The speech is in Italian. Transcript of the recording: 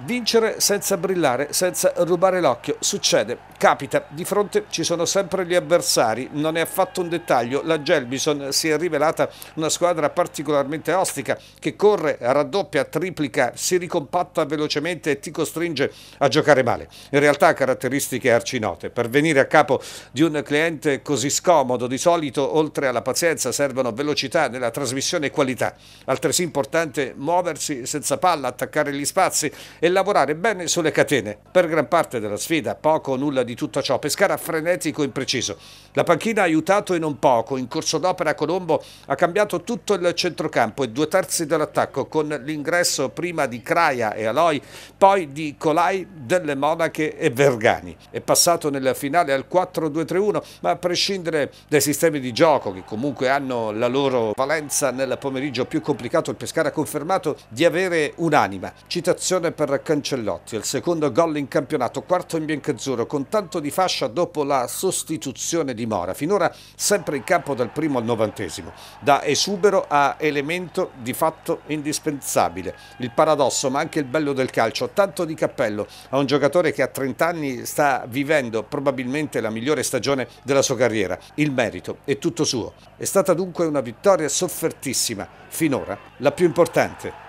Vincere senza brillare, senza rubare l'occhio, succede, capita, di fronte ci sono sempre gli avversari, non è affatto un dettaglio, la Gelbison si è rivelata una squadra particolarmente ostica che corre, raddoppia, triplica, si ricompatta velocemente e ti costringe a giocare male. In realtà caratteristiche arcinote, per venire a capo di un cliente così scomodo di solito oltre alla pazienza servono velocità nella trasmissione e qualità, altresì importante muoversi senza palla, attaccare gli spazi e lavorare bene sulle catene. Per gran parte della sfida, poco o nulla di tutto ciò, Pescara frenetico e impreciso. La panchina ha aiutato e non poco, in corso d'opera Colombo ha cambiato tutto il centrocampo e due terzi dell'attacco con l'ingresso prima di Craia e Aloi, poi di Colai, Delle Monache e Vergani. È passato nella finale al 4-2-3-1, ma a prescindere dai sistemi di gioco che comunque hanno la loro valenza nel pomeriggio più complicato, il Pescara ha confermato di avere un'anima. Citazione per per Cancellotti, il secondo gol in campionato, quarto in biancazzurro, con tanto di fascia dopo la sostituzione di Mora, finora sempre in campo dal primo al novantesimo, da esubero a elemento di fatto indispensabile. Il paradosso, ma anche il bello del calcio, tanto di cappello a un giocatore che a 30 anni sta vivendo probabilmente la migliore stagione della sua carriera. Il merito è tutto suo. È stata dunque una vittoria soffertissima, finora la più importante.